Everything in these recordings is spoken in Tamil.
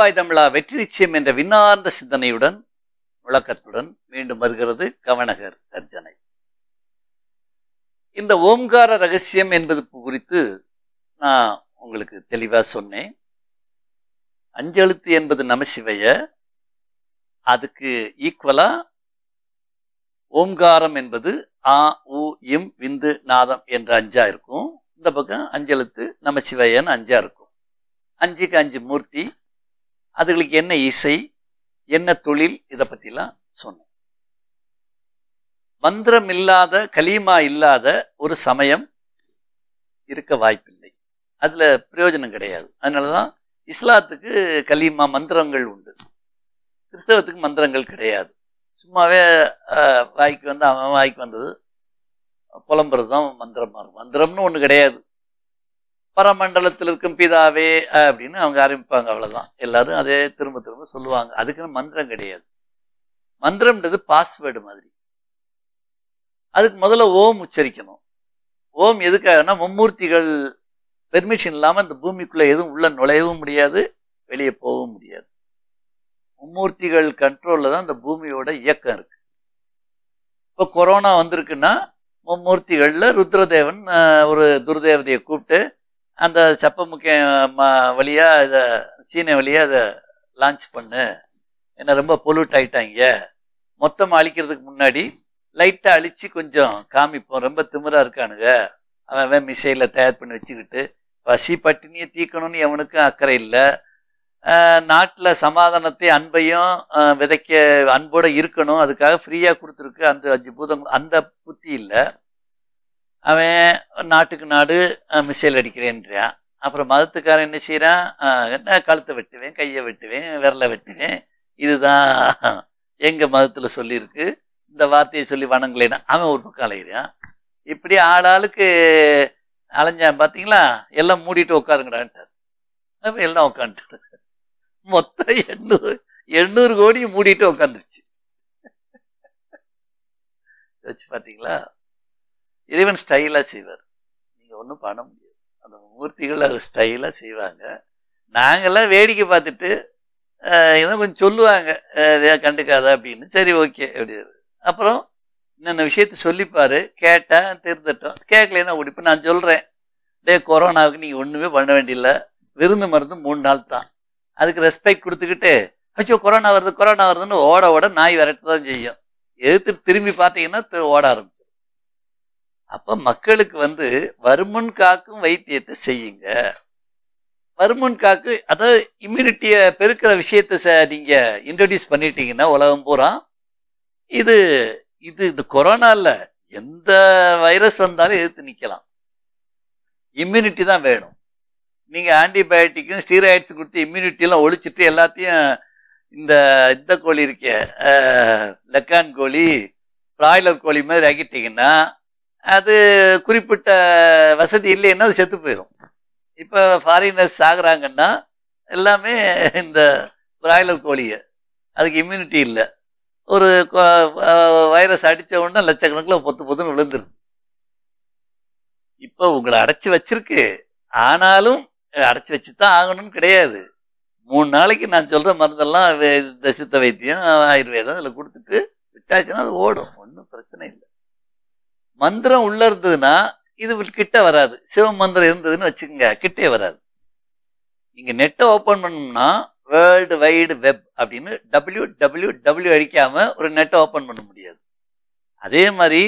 இப்பாய் தமிழா வெற்றி நிச்சயம் என்ற விண்ணார்ந்த சிந்தனையுடன் விளக்கத்துடன் மீண்டும் வருகிறது கவனகர் கர்ஜனை இந்த ஓம்கார ரகசியம் என்பது குறித்து நான் உங்களுக்கு தெளிவாக சொன்னேன் அஞ்செழுத்து என்பது நமசிவைய அதுக்கு ஈக்குவலா ஓம்காரம் என்பது ஆ உ இம் விந்து நாதம் என்ற அஞ்சா இருக்கும் இந்த பக்கம் அஞ்செழுத்து நமசிவையன்னு அஞ்சா இருக்கும் அஞ்சுக்கு அஞ்சு மூர்த்தி அதுகளுக்கு என்ன இசை என்ன தொழில் இதை பற்றிலாம் சொன்னேன் மந்திரம் இல்லாத கலீமா இல்லாத ஒரு சமயம் இருக்க வாய்ப்பில்லை அதில் பிரயோஜனம் கிடையாது அதனால தான் இஸ்லாத்துக்கு கலீமா மந்திரங்கள் உண்டு கிறிஸ்தவத்துக்கு மந்திரங்கள் கிடையாது சும்மாவே வாய்க்கு வந்து அவன் வாய்க்கு வந்தது புலம்புறது தான் மந்திரமாக இருக்கும் மந்திரம்னு ஒன்று கிடையாது பரமண்டலத்தில் இருக்கும் பிதாவே அப்படின்னு அவங்க ஆரம்பிப்பாங்க அவ்வளோதான் எல்லாரும் அதே திரும்ப திரும்ப சொல்லுவாங்க அதுக்குன்னு மந்திரம் கிடையாது மந்திரம்ன்றது பாஸ்வேர்டு மாதிரி அதுக்கு முதல்ல ஓம் உச்சரிக்கணும் ஓம் எதுக்காகனா மும்மூர்த்திகள் பெர்மிஷன் இல்லாமல் இந்த பூமிக்குள்ளே எதுவும் உள்ள நுழையவும் முடியாது வெளியே போகவும் முடியாது மும்மூர்த்திகள் கண்ட்ரோலில் தான் இந்த பூமியோட இயக்கம் இருக்கு இப்போ கொரோனா வந்திருக்குன்னா மும்மூர்த்திகளில் ருத்ரதேவன் ஒரு துர்தேவதையை கூப்பிட்டு அந்த சப்ப முக்கிய வழியாக இதை சீன வழியாக இதை லான்ச் பண்ணு என்ன ரொம்ப பொல்யூட் ஆகிட்டாங்க மொத்தமாக அழிக்கிறதுக்கு முன்னாடி லைட்டாக அழித்து கொஞ்சம் காமிப்போம் ரொம்ப திமிராக இருக்கானுங்க அவன் மிசைலில் தயார் பண்ணி வச்சுக்கிட்டு பசி பட்டினியை தீக்கணும்னு எவனுக்கும் அக்கறை இல்லை நாட்டில் சமாதானத்தை அன்பையும் விதைக்க அன்போடு இருக்கணும் அதுக்காக ஃப்ரீயாக கொடுத்துருக்கு அந்த அஞ்சு பூதம் அந்த புத்தி இல்லை அவன் நாட்டுக்கு நாடு மிசைல் அடிக்கிறேன்றான் அப்புறம் மதத்துக்காரன் என்ன செய்கிறான் என்ன கழுத்தை வெட்டுவேன் கையை வெட்டுவேன் விரலை வெட்டுவேன் இதுதான் எங்கள் மதத்தில் சொல்லியிருக்கு இந்த வார்த்தையை சொல்லி வணங்கலைன்னா அவன் ஒரு பக்கம் அலைகிறான் இப்படி ஆளாளுக்கு அலைஞ்சான் பார்த்தீங்களா எல்லாம் மூடிட்டு உட்காருங்கடான்ட்டார் அப்போ எல்லாம் உட்காந்துட்டார் மொத்தம் எண்ணூறு எண்ணூறு கோடி மூடிட்டு உட்காந்துருச்சு வச்சு பார்த்தீங்களா இறைவன் ஸ்டைலாக செய்வார் நீங்கள் ஒன்றும் பண்ண முடியாது அந்த மூர்த்திகள் அது ஸ்டைலாக செய்வாங்க நாங்கள்லாம் வேடிக்கை பார்த்துட்டு இன்னும் கொஞ்சம் சொல்லுவாங்க கண்டுக்காத அப்படின்னு சரி ஓகே அப்படி அப்புறம் என்னென்ன விஷயத்த சொல்லிப்பாரு கேட்டேன் திருந்தட்டோம் கேட்கலன்னா உடிப்பு நான் சொல்கிறேன் டே கொரோனாவுக்கு நீங்கள் ஒன்றுமே பண்ண வேண்டியில்லை விருந்து மருந்து மூணு நாள் தான் அதுக்கு ரெஸ்பெக்ட் கொடுத்துக்கிட்டு அச்சோ கொரோனா வருது கொரோனா வருதுன்னு ஓட ஓட நாய் விரட்டு தான் செய்யும் எதிர்த்து திரும்பி பார்த்தீங்கன்னா ஓட ஆரம்பிச்சு அப்ப மக்களுக்கு வந்து வருமுன் காக்கும் வைத்தியத்தை செய்யுங்க வருமுன் காக்கு அதாவது இம்யூனிட்டியை பெருக்கிற விஷயத்த நீங்க இன்ட்ரடியூஸ் பண்ணிட்டீங்கன்னா உலகம் பூரா இது இது இந்த கொரோனாவில் எந்த வைரஸ் வந்தாலும் எதிர்த்து நிற்கலாம் இம்யூனிட்டி தான் வேணும் நீங்கள் ஆன்டிபயோட்டிக்கும் ஸ்டீராய்ட்ஸ் கொடுத்து இம்யூனிட்டிலாம் ஒழிச்சிட்டு எல்லாத்தையும் இந்த இந்த கோழி இருக்கே லெக்கான் கோழி பிராய்லர் கோழி மாதிரி ஆக்கிட்டீங்கன்னா அது குறிப்பிட்ட வசதி இல்லைன்னா அது செத்து போயிடும் இப்போ ஃபாரினர்ஸ் ஆகுறாங்கன்னா எல்லாமே இந்த பிராய்லர் கோழியை அதுக்கு இம்யூனிட்டி இல்லை ஒரு வைரஸ் அடித்த உடனே லட்சக்கணக்கில் பொத்து பொத்துன்னு விழுந்துருது இப்போ உங்களை அடைச்சி வச்சிருக்கு ஆனாலும் அடைச்சி வச்சு தான் ஆகணும்னு கிடையாது மூணு நாளைக்கு நான் சொல்கிற மருந்தெல்லாம் தசித்த வைத்தியம் ஆயுர்வேதம் இதில் கொடுத்துட்டு விட்டாச்சுன்னா அது ஓடும் மந்திரம் உள்ள இருந்ததுன்னா இது கிட்ட வராது சிவ மந்திரம் இருந்ததுன்னு வச்சுக்கோங்க கிட்டே வராது நீங்க நெட்டை ஓப்பன் பண்ணணும்னா வேர்ல்டு வைடு வெப் அப்படின்னு டபிள்யூ டபிள்யூ டபிள்யூ அடிக்காம ஒரு நெட்டை ஓப்பன் பண்ண முடியாது அதே மாதிரி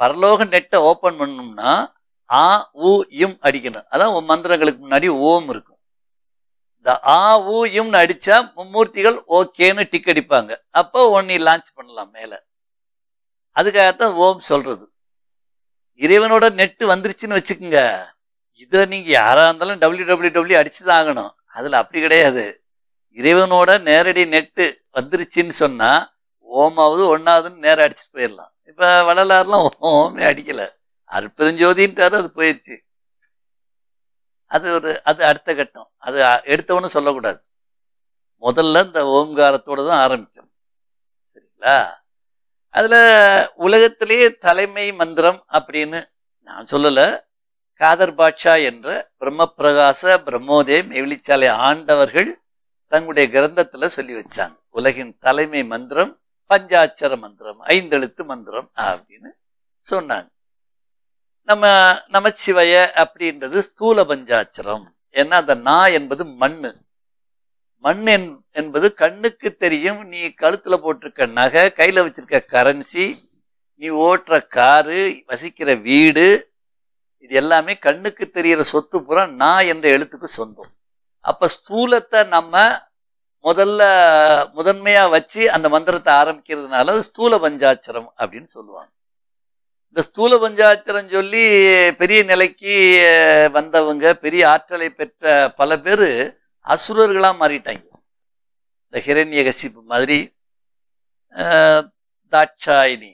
பரலோக நெட்டை ஓப்பன் பண்ணணும்னா ஆ ஊ இம் அடிக்கணும் அதான் மந்திரங்களுக்கு முன்னாடி ஓம் இருக்கும் இந்த ஆ ஊ இம்னு அடிச்சா மும்மூர்த்திகள் ஓகேன்னு டிக் அடிப்பாங்க அப்போ ஒன்னி லான்ச் பண்ணலாம் மேல அதுக்காகத்தான் ஓம் சொல்றது இறைவனோட நெட்டு வந்துருச்சுன்னு வச்சுக்கோங்க இதில் நீங்கள் யாராக இருந்தாலும் டபிள்யூ டபிள்யூ டபிள்யூ அடிச்சு தான் ஆகணும் அதில் அப்படி கிடையாது இறைவனோட நேரடி நெட்டு வந்துருச்சுன்னு சொன்னால் ஓமாவது ஒன்றாவதுன்னு நேரம் அடிச்சுட்டு போயிடலாம் இப்போ வள்ளலாரெலாம் ஓமே அடிக்கலை அற்பெருஞ்சோதின்ட்டாரு அது போயிடுச்சு அது ஒரு அது அடுத்த கட்டம் அது எடுத்தவொன்னு சொல்லக்கூடாது முதல்ல இந்த ஓம்காரத்தோடு தான் ஆரம்பிச்சோம் சரிங்களா அதுல உலகத்திலேயே தலைமை மந்திரம் அப்படின்னு நான் சொல்லல காதர் பாட்ஷா என்ற பிரம்ம பிரகாச பிரம்மோதயம் எவிழிச்சாலை ஆண்டவர்கள் தங்களுடைய கிரந்தத்துல சொல்லி வச்சாங்க உலகின் தலைமை மந்திரம் பஞ்சாட்சர மந்திரம் ஐந்தெழுத்து மந்திரம் அப்படின்னு சொன்னாங்க நம்ம நமச்சிவய அப்படின்றது ஸ்தூல பஞ்சாட்சரம் ஏன்னா அந்த நா என்பது மண்ணு மண் என்பது கண்ணுக்கு தெரியும் நீ கழுத்துல போட்டிருக்க நகை கையில வச்சிருக்க கரன்சி நீ ஓட்டுற காரு வசிக்கிற வீடு இது எல்லாமே கண்ணுக்கு தெரியிற சொத்து புறம் நான் என்ற எழுத்துக்கு சொந்தம் அப்ப ஸ்தூலத்தை நம்ம முதல்ல முதன்மையா வச்சு அந்த மந்திரத்தை ஆரம்பிக்கிறதுனால ஸ்தூல பஞ்சாட்சரம் அப்படின்னு சொல்லுவாங்க இந்த ஸ்தூல பஞ்சாட்சரம் சொல்லி பெரிய நிலைக்கு வந்தவங்க பெரிய ஆற்றலை பெற்ற பல பேர் அசுரர்களாக மாறிட்டாங்க இந்த ஹிரண்ய கசிப்பு மாதிரி தாட்சாயினி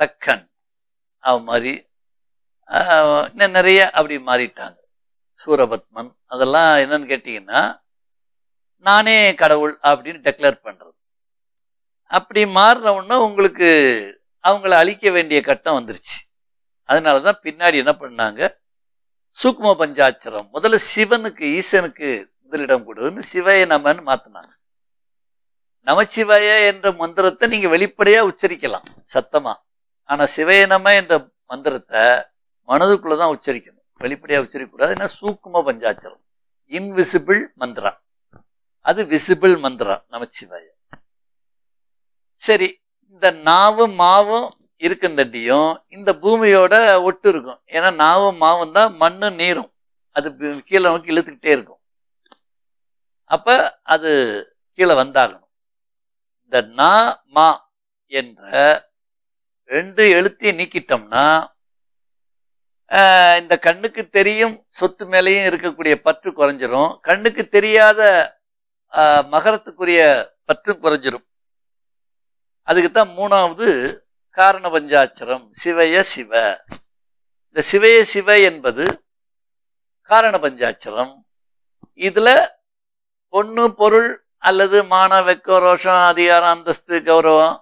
தக்கன் அவ மாதிரி இன்னும் நிறைய அப்படி மாறிட்டாங்க சூரபத்மன் அதெல்லாம் என்னன்னு கேட்டிங்கன்னா நானே கடவுள் அப்படின்னு டெக்ளேர் பண்ணுறது அப்படி மாறினவுன்னா உங்களுக்கு அவங்கள அழிக்க வேண்டிய கட்டம் வந்துருச்சு அதனால தான் பின்னாடி என்ன பண்ணாங்க சூக்ம பஞ்சாட்சரம் முதல்ல சிவனுக்கு ஈசனுக்கு முதலிடம் கொடுன்னு சிவய நமன்னு மாத்தினாங்க நமச்சிவய என்ற மந்திரத்தை நீங்க வெளிப்படையா உச்சரிக்கலாம் சத்தமா ஆனா சிவய நம என்ற மந்திரத்தை மனதுக்குள்ளதான் உச்சரிக்கணும் வெளிப்படையா உச்சரிக்கக்கூடாது கூடாதுன்னா சூக்கும பஞ்சாச்சரம் இன்விசிபிள் மந்திரா அது விசிபிள் மந்திரம் நமச்சிவாய சரி இந்த நாவும் மாவும் இருக்குந்தட்டியும் இந்த பூமியோட ஒட்டு இருக்கும் ஏன்னா நாவும் மாவும் தான் மண்ணும் நீரும் அது கீழே நோக்கி இழுத்துக்கிட்டே இருக்கும் அப்ப அது கீழே வந்தாகணும் இந்த நா மா என்ற ரெண்டு எழுத்தையும் நீக்கிட்டோம்னா இந்த கண்ணுக்கு தெரியும் சொத்து மேலேயும் இருக்கக்கூடிய பற்று குறைஞ்சிரும் கண்ணுக்கு தெரியாத மகரத்துக்குரிய பற்று குறைஞ்சிரும் தான் மூணாவது காரண பஞ்சாட்சரம் சிவய சிவ இந்த சிவய சிவ என்பது காரண பஞ்சாட்சரம் இதுல பொண்ணு பொருள் அல்லது மான வெக்க ரோஷம் அதிகாரம் அந்தஸ்து கௌரவம்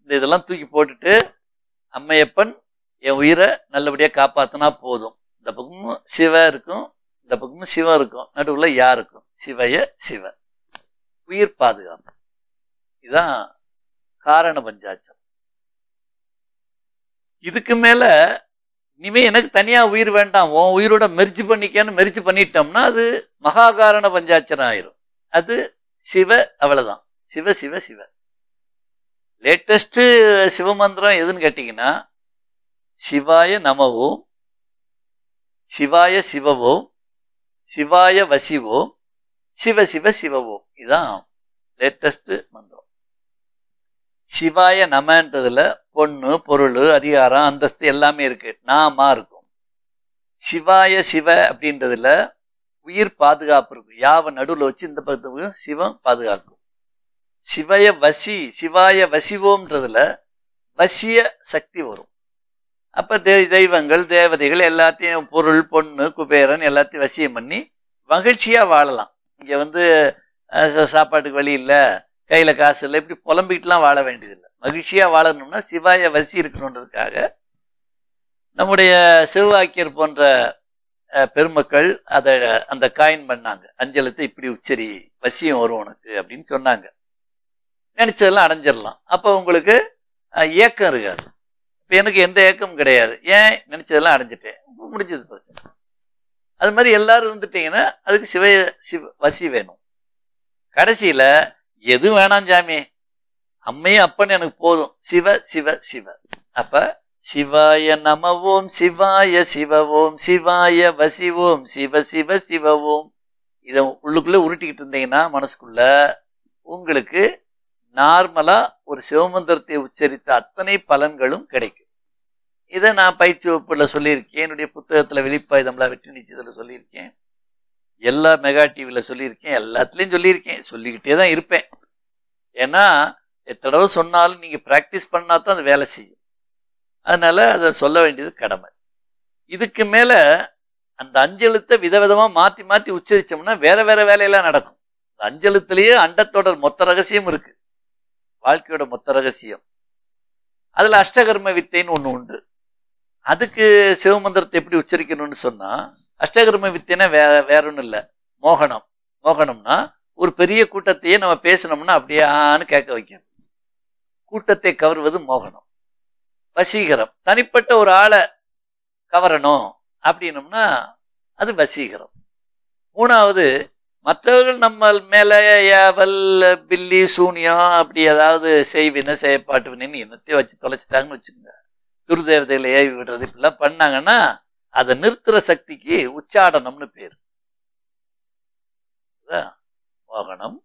இந்த இதெல்லாம் தூக்கி போட்டுட்டு அம்மையப்பன் என் உயிரை நல்லபடியாக காப்பாத்தினா போதும் இந்த பக்கமும் சிவ இருக்கும் இந்த பக்கமும் சிவம் இருக்கும் நடுவில் யாருக்கும் சிவைய சிவ உயிர் பாதுகாப்பு இதுதான் காரண பஞ்சாச்சம் இதுக்கு மேல இனிமேல் எனக்கு தனியாக உயிர் வேண்டாம் உன் உயிரோட மெரிச்சு பண்ணிக்கன்னு மெரிச்சு பண்ணிட்டோம்னா அது மகாகாரண பஞ்சாட்சரம் ஆயிரும் அது சிவ அவ்வளோதான் சிவ சிவ சிவ லேட்டஸ்ட்டு சிவமந்திரம் எதுன்னு கேட்டிங்கன்னா சிவாய நமவோம் சிவாய சிவவோம் சிவாய வசிவோம் சிவ சிவ சிவவோம் இதுதான் லேட்டஸ்ட்டு மந்திரம் சிவாய நமன்றதுல பொண்ணு பொருள் அதிகாரம் அந்தஸ்து எல்லாமே இருக்கு நாமா இருக்கும் சிவாய சிவ அப்படின்றதுல உயிர் பாதுகாப்பு இருக்கும் யாவை நடுவில் வச்சு இந்த பக்கத்துக்கு சிவம் பாதுகாக்கும் சிவய வசி சிவாய வசிவோம்ன்றதுல வசிய சக்தி வரும் அப்போ தே தெய்வங்கள் தேவதைகள் எல்லாத்தையும் பொருள் பொண்ணு குபேரன் எல்லாத்தையும் வசியம் பண்ணி மகிழ்ச்சியாக வாழலாம் இங்கே வந்து சாப்பாட்டுக்கு வழி இல்லை கையில் காசு இல்லை இப்படி புலம்பிக்கிட்டுலாம் வாழ வேண்டியதில்லை மகிழ்ச்சியாக வாழணும்னா சிவாய வசி இருக்கணுன்றதுக்காக நம்முடைய சிவவாக்கியர் போன்ற பெருமக்கள் அதை அந்த காயின் பண்ணாங்க அஞ்சலத்தை இப்படி உச்சரி வசியம் வரும் உனக்கு அப்படின்னு சொன்னாங்க நினச்சதெல்லாம் அடைஞ்சிடலாம் அப்போ உங்களுக்கு ஏக்கம் இருக்காது இப்போ எனக்கு எந்த ஏக்கமும் கிடையாது ஏன் நினச்சதெல்லாம் அடைஞ்சிட்டேன் முடிஞ்சது பிரச்சனை அது மாதிரி எல்லாரும் இருந்துட்டீங்கன்னா அதுக்கு சிவ சிவ வசி வேணும் கடைசியில் எது வேணாம் சாமி அம்மையும் அப்பன்னு எனக்கு போதும் சிவ சிவ சிவ அப்ப சிவாய நமவோம் சிவாய சிவவோம் சிவாய வசிவோம் சிவ சிவ சிவவோம் இதை உள்ளுக்குள்ள உருட்டிக்கிட்டு இருந்தீங்கன்னா மனசுக்குள்ள உங்களுக்கு நார்மலா ஒரு சிவமந்திரத்தை உச்சரித்த அத்தனை பலன்களும் கிடைக்கும் இதை நான் பயிற்சி வகுப்புல சொல்லியிருக்கேன் என்னுடைய புத்தகத்துல வெளிப்பாயுதம்லாம் வெற்றி நிச்சயத்தில் சொல்லியிருக்கேன் எல்லா மெகா டிவியில் சொல்லியிருக்கேன் எல்லாத்துலேயும் சொல்லியிருக்கேன் சொல்லிக்கிட்டே தான் இருப்பேன் ஏன்னா எத்தடவை சொன்னாலும் நீங்கள் ப்ராக்டிஸ் பண்ணால் தான் அது வேலை செய்யும் அதனால் அதை சொல்ல வேண்டியது கடமை இதுக்கு மேலே அந்த அஞ்செழுத்தை விதவிதமாக மாற்றி மாற்றி உச்சரித்தோம்னா வேறு வேறு வேலையெல்லாம் நடக்கும் அந்த அஞ்செழுத்துலேயே அண்டத்தோட மொத்த ரகசியம் இருக்குது வாழ்க்கையோட மொத்த ரகசியம் அதில் அஷ்டகர்ம வித்தைன்னு ஒன்று உண்டு அதுக்கு சிவமந்திரத்தை எப்படி உச்சரிக்கணும்னு சொன்னால் அஷ்டகர்ம வித்தியனா வே வேற ஒன்றும் இல்லை மோகனம் மோகனம்னா ஒரு பெரிய கூட்டத்தையே நம்ம பேசணும்னா அப்படியே ஆன்னு கேட்க வைக்கணும் கூட்டத்தை கவர்வது மோகனம் வசீகரம் தனிப்பட்ட ஒரு ஆளை கவரணும் அப்படின்னம்னா அது வசீகரம் மூணாவது மற்றவர்கள் நம்ம மேலே பில்லி சூனியம் அப்படி ஏதாவது செய்வின செய்யப்பாட்டுவினு என்னத்தையும் வச்சு தொலைச்சிட்டாங்கன்னு வச்சுக்கோங்க துருதேவதையில் ஏவி விடுறது இப்படிலாம் பண்ணாங்கன்னா அதை நிறுத்துற சக்திக்கு உச்சாடனம்னு பேர் மோகனம்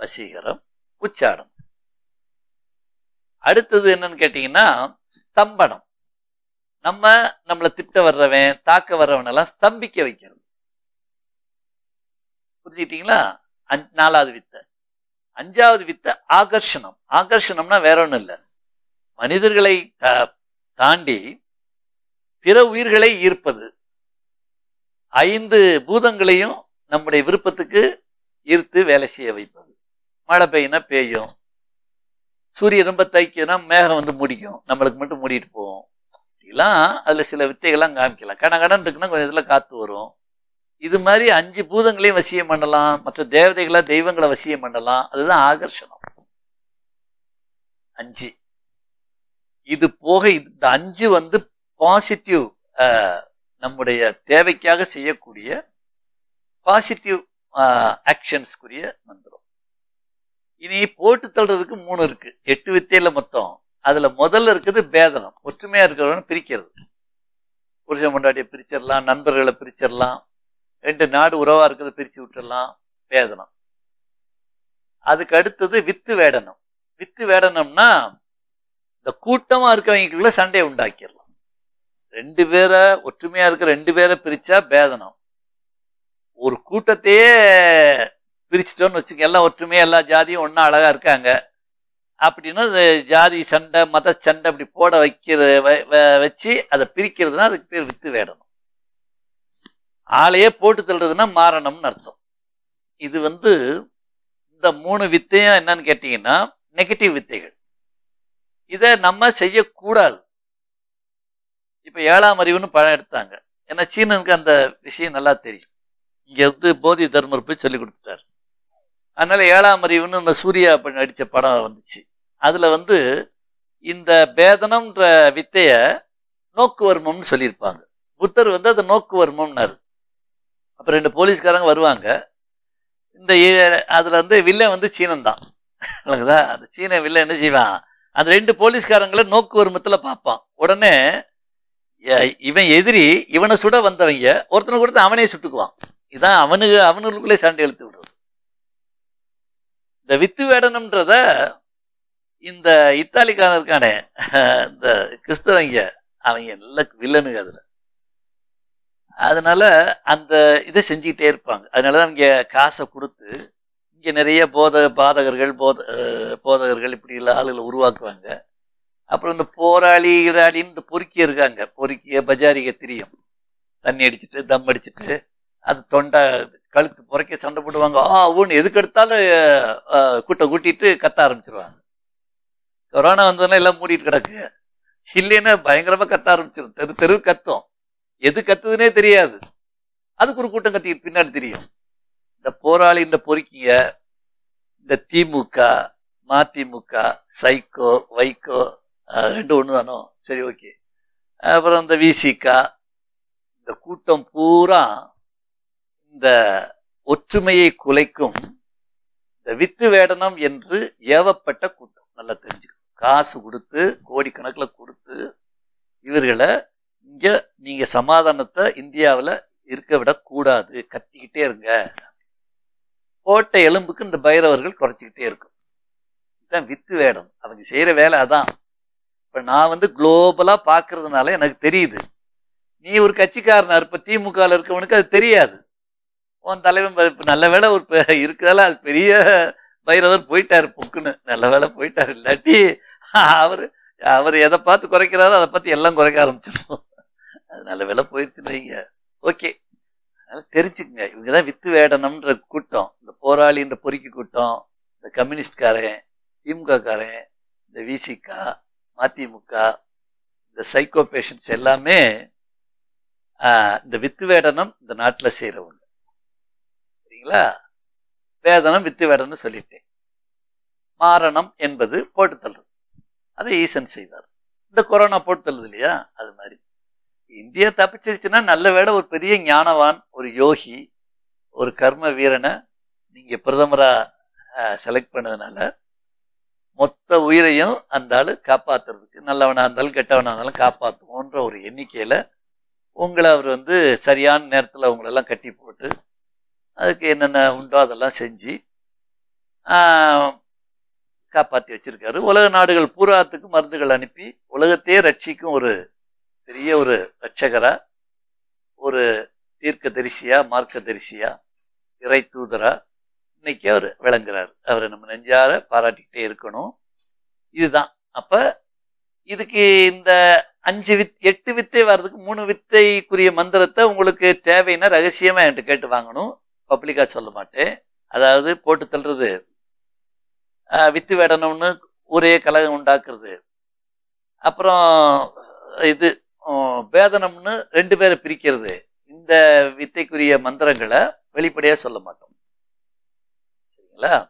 வசீகரம் உச்சாடனம் அடுத்தது என்னன்னு கேட்டீங்கன்னா ஸ்தம்பனம் நம்ம நம்மளை திட்ட வர்றவன் தாக்க வர்றவன் எல்லாம் ஸ்தம்பிக்க வைக்கிறது புரிஞ்சுக்கிட்டீங்களா நாலாவது வித்தை அஞ்சாவது வித்தை ஆகர்ஷணம் ஆகர்ஷணம்னா வேற ஒன்றும் இல்லை மனிதர்களை தாண்டி பிற உயிர்களை ஈர்ப்பது ஐந்து பூதங்களையும் நம்முடைய விருப்பத்துக்கு ஈர்த்து வேலை செய்ய வைப்பது மழை பெய்யினா பெய்யும் சூரிய ரொம்ப தைக்கனா மேகம் வந்து முடிக்கும் நம்மளுக்கு மட்டும் மூடிட்டு போவோம் இப்படிலாம் அதில் சில வித்தைகள்லாம் காமிக்கலாம் கடன் கடன் இருக்குன்னா கொஞ்சம் இதில் காத்து வரும் இது மாதிரி அஞ்சு பூதங்களையும் வசியம் பண்ணலாம் மற்ற தேவதைகளை தெய்வங்களை வசியம் பண்ணலாம் அதுதான் ஆகர்ஷணம் அஞ்சு இது போக இந்த அஞ்சு வந்து பாசிட்டிவ் நம்முடைய தேவைக்காக செய்யக்கூடிய பாசிட்டிவ் ஆக்ஷன்ஸ்க்குரிய மந்திரம் இனி போட்டு தள்ளுறதுக்கு மூணு இருக்கு எட்டு வித்தையில மொத்தம் அதுல முதல்ல இருக்குது பேதனம் ஒற்றுமையா இருக்கிறவன் பிரிக்கிறது புருஷ மண்டாட்டியை பிரிச்சிடலாம் நண்பர்களை பிரிச்சிடலாம் ரெண்டு நாடு உறவா இருக்கிறத பிரிச்சு விட்டுடலாம் பேதனம் அதுக்கு அடுத்தது வித்து வேடனம் வித்து வேடனம்னா இந்த கூட்டமா இருக்கவங்களுக்குள்ள சண்டையை உண்டாக்கிடலாம் ரெண்டு பேரை ஒற்றுமையா இருக்க ரெண்டு பேரை பிரிச்சா பேதனம் ஒரு கூட்டத்தையே பிரிச்சிட்டோன்னு வச்சுக்க எல்லாம் ஒற்றுமையாக எல்லா ஜாதியும் ஒன்றா அழகாக இருக்காங்க அப்படின்னா ஜாதி சண்டை மத சண்டை அப்படி போட வைக்கிற வச்சு அதை பிரிக்கிறதுனா அதுக்கு பேர் வித்து வேடணும் ஆளையே போட்டு தள்ளுறதுன்னா மாறணும்னு அர்த்தம் இது வந்து இந்த மூணு வித்தையும் என்னன்னு கேட்டிங்கன்னா நெகட்டிவ் வித்தைகள் இதை நம்ம செய்யக்கூடாது இப்போ ஏழாம் அறிவுன்னு பழம் எடுத்தாங்க ஏன்னா சீனனுக்கு அந்த விஷயம் நல்லா தெரியும் இங்கே வந்து போதி தர்மர் போய் சொல்லி கொடுத்துட்டார் அதனால ஏழாம் அறிவுன்னு இந்த சூர்யா அடித்த படம் வந்துச்சு அதில் வந்து இந்த பேதனம்ன்ற வித்தைய நோக்குவர்மம்னு சொல்லியிருப்பாங்க புத்தர் வந்து அது நோக்குவர்மம்னாரு அப்புறம் ரெண்டு போலீஸ்காரங்க வருவாங்க இந்த அதில் வந்து வில்லன் வந்து சீனன் தான் அந்த சீன வில்லன் என்ன செய்வான் அந்த ரெண்டு போலீஸ்காரங்களை நோக்குவர்மத்தில் பார்ப்பான் உடனே இவன் எதிரி இவனை சுட வந்தவங்க ஒருத்தனை கொடுத்து அவனே சுட்டுக்குவான் இதான் அவனுக்கு அவனுக்குள்ளே சண்டை எழுத்து விடுறது இந்த வித்து வேடனம்ன்றத இந்த இத்தாலிக்காரருக்கானே இந்த கிறிஸ்தவங்க அவங்க நல்ல வில்லனுங்க அதில் அதனால அந்த இதை செஞ்சுக்கிட்டே இருப்பாங்க அதனால தான் இங்கே காசை கொடுத்து இங்கே நிறைய போத பாதகர்கள் போத போதகர்கள் இப்படி இல்லை ஆளுகளை உருவாக்குவாங்க அப்புறம் இந்த போராளி இராளின்னு பொறுக்கி இருக்காங்க பொறுக்கிய பஜாரிக தெரியும் தண்ணி அடிச்சுட்டு தம் அடிச்சுட்டு அது தொண்டை கழுத்து புறக்க சண்டை போடுவாங்க ஆ ஒன்று எதுக்கு எடுத்தாலும் கூட்ட கூட்டிட்டு கத்த ஆரம்பிச்சிருவாங்க கொரோனா வந்ததுன்னா எல்லாம் மூடிட்டு கிடக்கு இல்லைன்னா பயங்கரமாக கத்த ஆரம்பிச்சிடும் தெரு தெரு கத்தும் எது கத்துதுன்னே தெரியாது அதுக்கு ஒரு கூட்டம் கத்தி பின்னாடி தெரியும் இந்த போராளி இந்த பொறுக்கிய இந்த திமுக மதிமுக சைக்கோ வைகோ ரெண்டு ஒன்று தானோ சரி ஓகே அப்புறம் இந்த விசிகா இந்த கூட்டம் பூரா இந்த ஒற்றுமையை குலைக்கும் இந்த வித்து வேடனம் என்று ஏவப்பட்ட கூட்டம் நல்லா தெரிஞ்சுக்கணும் காசு கொடுத்து கோடிக்கணக்கில் கொடுத்து இவர்களை இங்கே நீங்கள் சமாதானத்தை இந்தியாவில் இருக்க விடக்கூடாது கத்திக்கிட்டே இருங்க போட்ட எலும்புக்கு இந்த பைரவர்கள் குறைச்சிக்கிட்டே இருக்கும் இதுதான் வித்து வேடம் அவங்க செய்கிற வேலை அதான் இப்போ நான் வந்து குளோபலாக பார்க்கறதுனால எனக்கு தெரியுது நீ ஒரு கட்சிக்காரனார் இப்போ திமுகவில் இருக்கவனுக்கு அது தெரியாது உன் தலைவன் இப்போ நல்ல வேலை ஒரு இருக்கிறதால அது பெரிய பைரவர் போயிட்டார் புக்குன்னு நல்ல வேலை போயிட்டார் இல்லாட்டி அவர் அவர் எதை பார்த்து குறைக்கிறாரோ அதை பார்த்து எல்லாம் குறைக்க ஆரம்பிச்சிடும் அது நல்ல வேலை போயிடுச்சுன்னு இல்லைங்க ஓகே அதனால தெரிஞ்சுக்கங்க இவங்க தான் வித்து வேடனம்ன்ற கூட்டம் இந்த போராளின்ற பொறுக்கி கூட்டம் இந்த கம்யூனிஸ்ட்காரன் திமுக காரன் இந்த விசிகா மதிமுக இந்த சைக்கோ பேஷன்ஸ் எல்லாமே இந்த வித்து வேடனம் இந்த நாட்டில் செய்கிறவங்க சரிங்களா வேதனம் வித்து வேடனம் சொல்லிட்டேன் மாரணம் என்பது போட்டு தள்ளுறது அதை ஈசன் செய்தார் இந்த கொரோனா போட்டு தள்ளுது இல்லையா அது மாதிரி இந்தியா தப்பிச்சிருச்சுன்னா நல்ல வேலை ஒரு பெரிய ஞானவான் ஒரு யோகி ஒரு கர்ம வீரனை நீங்கள் பிரதமராக செலக்ட் பண்ணதுனால மொத்த உயிரையும் அந்த ஆள் காப்பாற்றுறதுக்கு நல்லவனாக இருந்தாலும் கெட்டவனாக இருந்தாலும் காப்பாற்றுவோன்ற ஒரு எண்ணிக்கையில் உங்களை அவர் வந்து சரியான நேரத்தில் அவங்களெல்லாம் கட்டி போட்டு அதுக்கு என்னென்ன உண்டோ அதெல்லாம் செஞ்சு காப்பாற்றி வச்சுருக்காரு உலக நாடுகள் பூராத்துக்கு மருந்துகள் அனுப்பி உலகத்தையே ரட்சிக்கும் ஒரு பெரிய ஒரு ரட்சகராக ஒரு தீர்க்க தரிசியா மார்க்க தரிசியாக இறை தூதராக இன்னைக்கு அவர் விளங்குறாரு அவரை நம்ம நெஞ்சார பாராட்டிக்கிட்டே இருக்கணும் இதுதான் அப்ப இதுக்கு இந்த அஞ்சு வித் எட்டு வித்தை வர்றதுக்கு மூணு வித்தைக்குரிய மந்திரத்தை உங்களுக்கு தேவைன்னா ரகசியமா என்கிட்ட கேட்டு வாங்கணும் பப்ளிக்கா சொல்ல மாட்டேன் அதாவது போட்டு தள்ளுறது வித்து வேடணும்னு ஒரே கலகம் உண்டாக்குறது அப்புறம் இது வேதனம்னு ரெண்டு பேரை பிரிக்கிறது இந்த வித்தைக்குரிய மந்திரங்களை வெளிப்படையாக சொல்ல மாட்டோம் இல்லைங்களா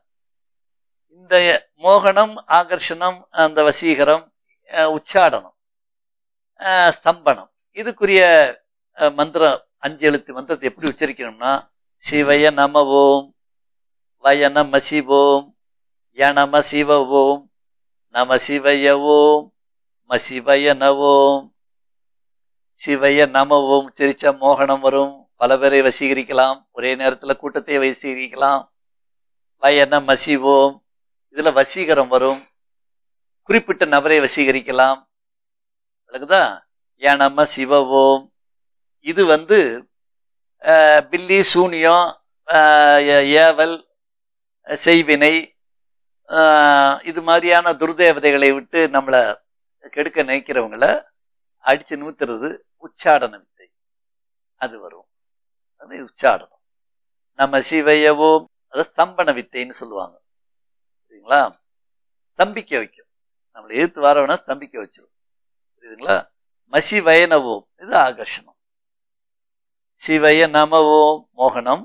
இந்த மோகனம் ஆகர்ஷணம் அந்த வசீகரம் உச்சாடனம் ஸ்தம்பனம் இதுக்குரிய மந்திரம் அஞ்சு எழுத்து மந்திரத்தை எப்படி உச்சரிக்கணும்னா சிவய நமவோம் ஓம் வய நம சிவோம் யணம சிவவோம் நம சிவயவோம் ஓம் மசிவய நவோம் சிவய நமவோம் சிரிச்ச மோகனம் வரும் பல பேரை வசீகரிக்கலாம் ஒரே நேரத்தில் கூட்டத்தை வசீகரிக்கலாம் வயன மசிவோம் இதில் வசீகரம் வரும் குறிப்பிட்ட நபரை வசீகரிக்கலாம் விளக்குதா ஏனம சிவவோம் இது வந்து பில்லி சூனியம் ஏவல் செய்வினை இது மாதிரியான துர்தேவதைகளை விட்டு நம்மளை கெடுக்க நினைக்கிறவங்களை அடித்து நூத்துறது உச்சாடன வித்தை அது வரும் அது உச்சாடனம் நம்ம சிவையவோம் அதை ஸ்தம்பன வித்தைன்னு சொல்லுவாங்க சரிங்களா ஸ்தம்பிக்க வைக்கும் நம்மளை எதிர்த்து வேணா ஸ்தம்பிக்க வச்சிடும் புரியுதுங்களா மசி வயனவோம் இது ஆகர்ஷணம் சிவய நமவோம் மோகனம்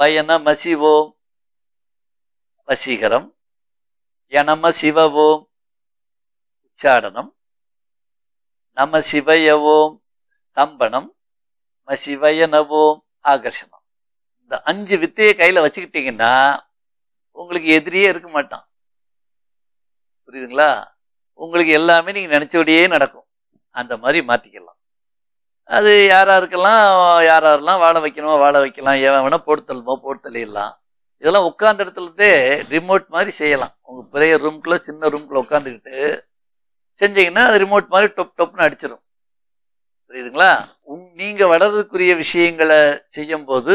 வயன மசிவோம் வசீகரம் எனம சிவவோம் உச்சாடனம் நம சிவயவோம் ஸ்தம்பனம் மசிவயனவோம் ஆகர்ஷணம் இந்த அஞ்சு வித்தையை கையில் வச்சுக்கிட்டீங்கன்னா உங்களுக்கு எதிரியே இருக்க மாட்டான் புரியுதுங்களா உங்களுக்கு எல்லாமே நீங்கள் நினச்சபடியே நடக்கும் அந்த மாதிரி மாற்றிக்கலாம் அது யாராருக்கெல்லாம் யாரெல்லாம் வாழ வைக்கணுமோ வாழ வைக்கலாம் ஏன் வேணால் போட்டு போட்டுத்தள்ளிடலாம் இதெல்லாம் உட்காந்த இடத்துலதே ரிமோட் மாதிரி செய்யலாம் உங்கள் பெரிய ரூம்குள்ளே சின்ன ரூம்குள்ளே உட்காந்துக்கிட்டு செஞ்சீங்கன்னா அது ரிமோட் மாதிரி டொப் டொப்னு அடிச்சிடும் புரியுதுங்களா உங் நீங்கள் வளர்றதுக்குரிய விஷயங்களை செய்யும்போது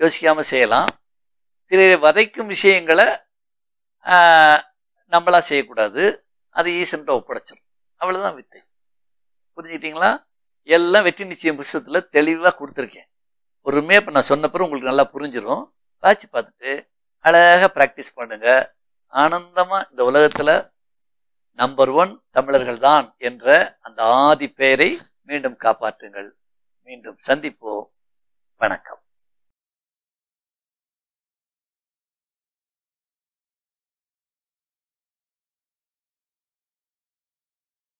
யோசிக்காமல் செய்யலாம் சிலரை வதைக்கும் விஷயங்களை நம்மளாக செய்யக்கூடாது அது ஈசன்ட்ட ஒப்படைச்சிடும் அவ்வளோதான் வித்தை புரிஞ்சுக்கிட்டீங்களா எல்லாம் வெற்றி நிச்சயம் புஸ்தகத்தில் தெளிவாக கொடுத்துருக்கேன் பொறுமையாக இப்போ நான் சொன்னப்பறம் உங்களுக்கு நல்லா புரிஞ்சிடும் பாய்ச்சி பார்த்துட்டு அழகாக ப்ராக்டிஸ் பண்ணுங்க ஆனந்தமாக இந்த உலகத்தில் நம்பர் ஒன் தமிழர்கள் தான் என்ற அந்த ஆதி பெயரை மீண்டும் காப்பாற்றுங்கள் மீண்டும் சந்திப்போம் வணக்கம்